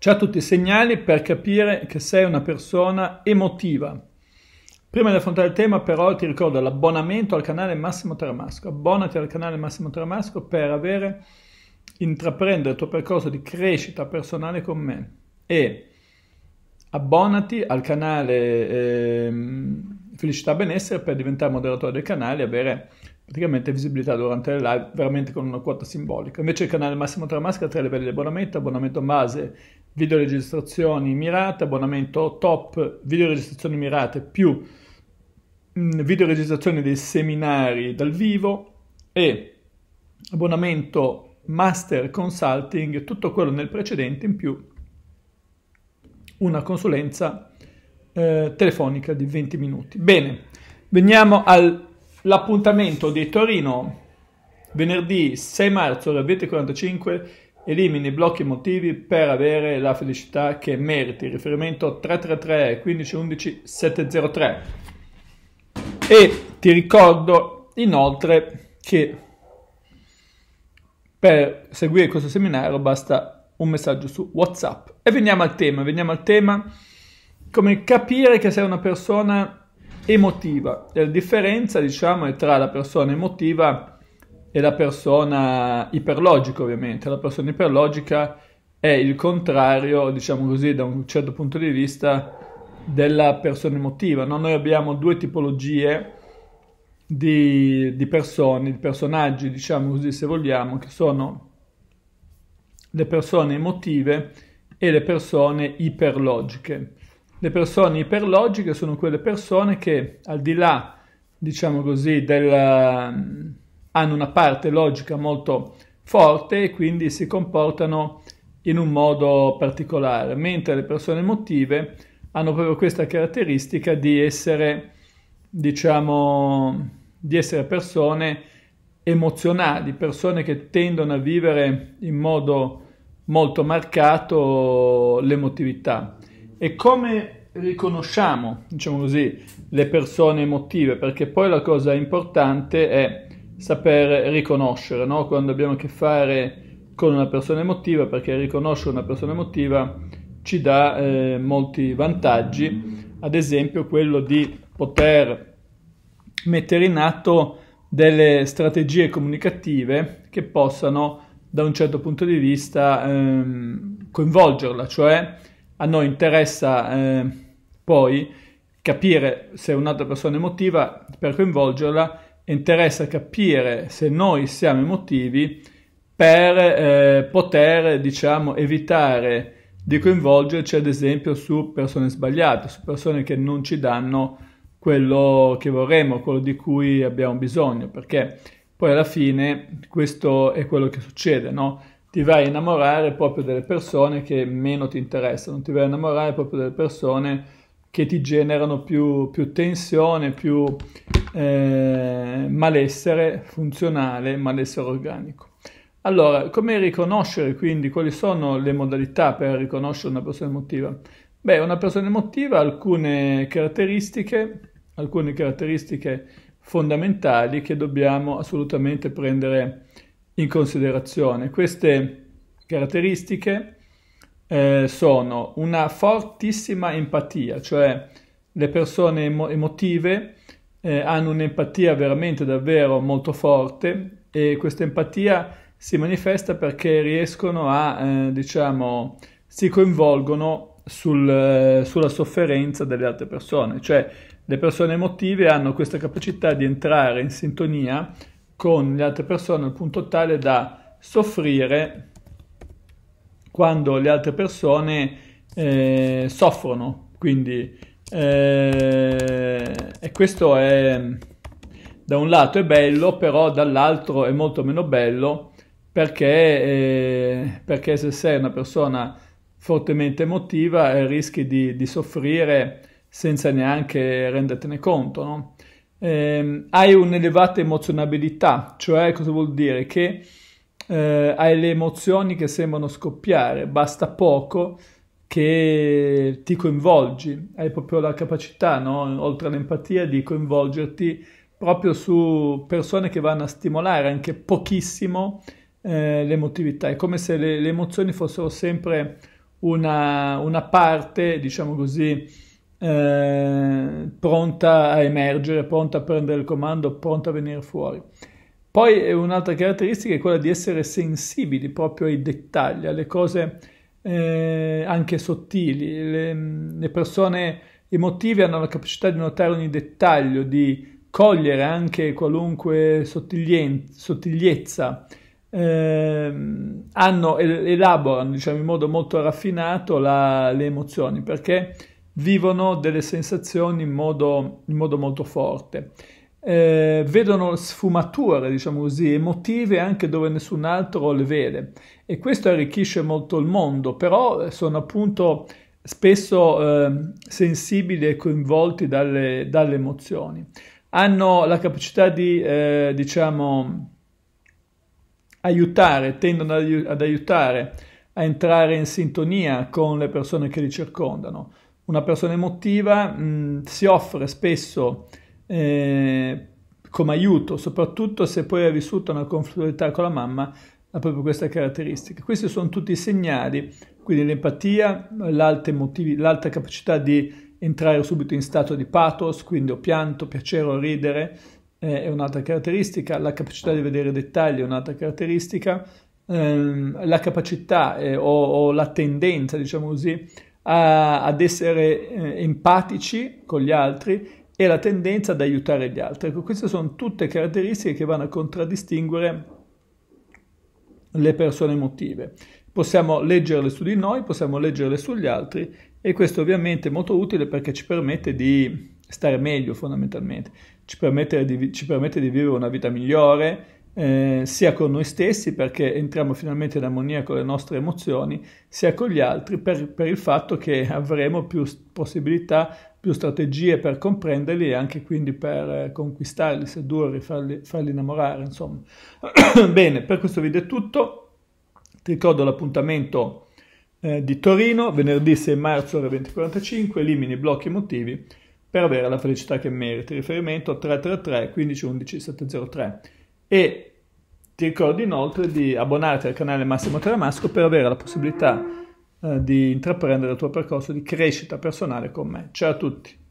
C'ha tutti i segnali per capire che sei una persona emotiva. Prima di affrontare il tema però ti ricordo l'abbonamento al canale Massimo Tramasco. Abbonati al canale Massimo Tramasco per avere, intraprendere il tuo percorso di crescita personale con me. E abbonati al canale eh, Felicità Benessere per diventare moderatore del canale e avere praticamente visibilità durante le live veramente con una quota simbolica. Invece il canale Massimo Tramasca ha tre livelli di abbonamento, abbonamento base videoregistrazioni mirate, abbonamento top, videoregistrazioni mirate più mh, mm, videoregistrazione dei seminari dal vivo e abbonamento master consulting, tutto quello nel precedente in più una consulenza eh, telefonica di 20 minuti. Bene, veniamo all'appuntamento di Torino venerdì 6 marzo alle 20.45 elimini blocchi emotivi per avere la felicità che meriti. Riferimento 333 1511 703. E ti ricordo inoltre che per seguire questo seminario basta un messaggio su WhatsApp. E veniamo al tema, veniamo al tema come capire che sei una persona emotiva. La differenza, diciamo, è tra la persona emotiva e e la persona iperlogica ovviamente. La persona iperlogica è il contrario, diciamo così, da un certo punto di vista della persona emotiva. No? Noi abbiamo due tipologie di, di persone, di personaggi, diciamo così se vogliamo, che sono le persone emotive e le persone iperlogiche. Le persone iperlogiche sono quelle persone che al di là, diciamo così, della, hanno una parte logica molto forte e quindi si comportano in un modo particolare, mentre le persone emotive hanno proprio questa caratteristica di essere, diciamo, di essere persone emozionali, persone che tendono a vivere in modo molto marcato l'emotività. E come riconosciamo, diciamo così, le persone emotive? Perché poi la cosa importante è saper riconoscere, no? quando abbiamo a che fare con una persona emotiva, perché riconoscere una persona emotiva ci dà eh, molti vantaggi, ad esempio quello di poter mettere in atto delle strategie comunicative che possano da un certo punto di vista ehm, coinvolgerla, cioè a noi interessa eh, poi capire se un'altra persona emotiva per coinvolgerla interessa capire se noi siamo emotivi per eh, poter, diciamo, evitare di coinvolgerci ad esempio su persone sbagliate, su persone che non ci danno quello che vorremmo, quello di cui abbiamo bisogno, perché poi alla fine questo è quello che succede, no? Ti vai a innamorare proprio delle persone che meno ti interessano, ti vai a innamorare proprio delle persone che ti generano più, più tensione, più eh, malessere funzionale, malessere organico. Allora, come riconoscere quindi quali sono le modalità per riconoscere una persona emotiva? Beh, una persona emotiva ha alcune caratteristiche, alcune caratteristiche fondamentali che dobbiamo assolutamente prendere in considerazione. Queste caratteristiche eh, sono una fortissima empatia, cioè le persone emo- emotive eh, hanno un'empatia veramente davvero molto forte e questa empatia si manifesta perché riescono a, eh, diciamo, si coinvolgono sul, eh, sulla sofferenza delle altre persone, cioè le persone emotive hanno questa capacità di entrare in sintonia con le altre persone al punto tale da soffrire quando le altre persone eh, soffrono, quindi eh, e questo è da un lato è bello, però dall'altro è molto meno bello perché, eh, perché se sei una persona fortemente emotiva eh, rischi di, di, soffrire senza neanche rendertene conto. No? Ehm, hai un'elevata emozionabilità, cioè cosa vuol dire? Che eh, hai le emozioni che sembrano scoppiare, basta poco che ti coinvolgi, hai proprio la capacità, no? oltre all'empatia, di coinvolgerti proprio su persone che vanno a stimolare anche pochissimo eh, l'emotività. È come se le, le emozioni fossero sempre una, una parte, diciamo così, eh, pronta a emergere, pronta a prendere il comando, pronta a venire fuori. Poi un'altra caratteristica è quella di essere sensibili proprio ai dettagli, alle cose eh, anche sottili. Le, le, persone emotive hanno la capacità di notare ogni dettaglio, di cogliere anche qualunque sottigliezza. Eh, hanno, elaborano diciamo, in modo molto raffinato la, le emozioni perché vivono delle sensazioni in modo, in modo molto forte eh, vedono sfumature, diciamo così, emotive anche dove nessun altro le vede e questo arricchisce molto il mondo, però sono appunto spesso eh, sensibili e coinvolti dalle, dalle, emozioni. Hanno la capacità di, eh, diciamo, aiutare, tendono ad aiutare a entrare in sintonia con le persone che li circondano. Una persona emotiva mh, si offre spesso eh, come aiuto, soprattutto se poi ha vissuto una conflittualità con la mamma, ha proprio questa caratteristica. Questi sono tutti i segnali, quindi l'empatia, l'alta capacità di entrare subito in stato di pathos, quindi ho pianto, piacere o ridere, eh, è un'altra caratteristica, la capacità di vedere dettagli è un'altra caratteristica, ehm, la capacità eh, o, o, la tendenza, diciamo così, a, ad essere eh, empatici con gli altri e la tendenza ad aiutare gli altri. Ecco, queste sono tutte caratteristiche che vanno a contraddistinguere le persone emotive. Possiamo leggerle su di noi, possiamo leggerle sugli altri e questo ovviamente è molto utile perché ci permette di stare meglio fondamentalmente, ci permette di, ci permette di vivere una vita migliore eh, sia con noi stessi perché entriamo finalmente in armonia con le nostre emozioni, sia con gli altri per, per il fatto che avremo più possibilità più strategie per comprenderli e anche quindi per eh, conquistarli, sedurli, farli, farli innamorare, insomma. Bene, per questo video è tutto. Ti ricordo l'appuntamento eh, di Torino, venerdì 6 marzo ore 20.45, elimini blocchi emotivi per avere la felicità che meriti. Riferimento 333 15 11 703. E ti ricordo inoltre di abbonarti al canale Massimo Teramasco per avere la possibilità di eh, di intraprendere il tuo percorso di crescita personale con me. Ciao a tutti!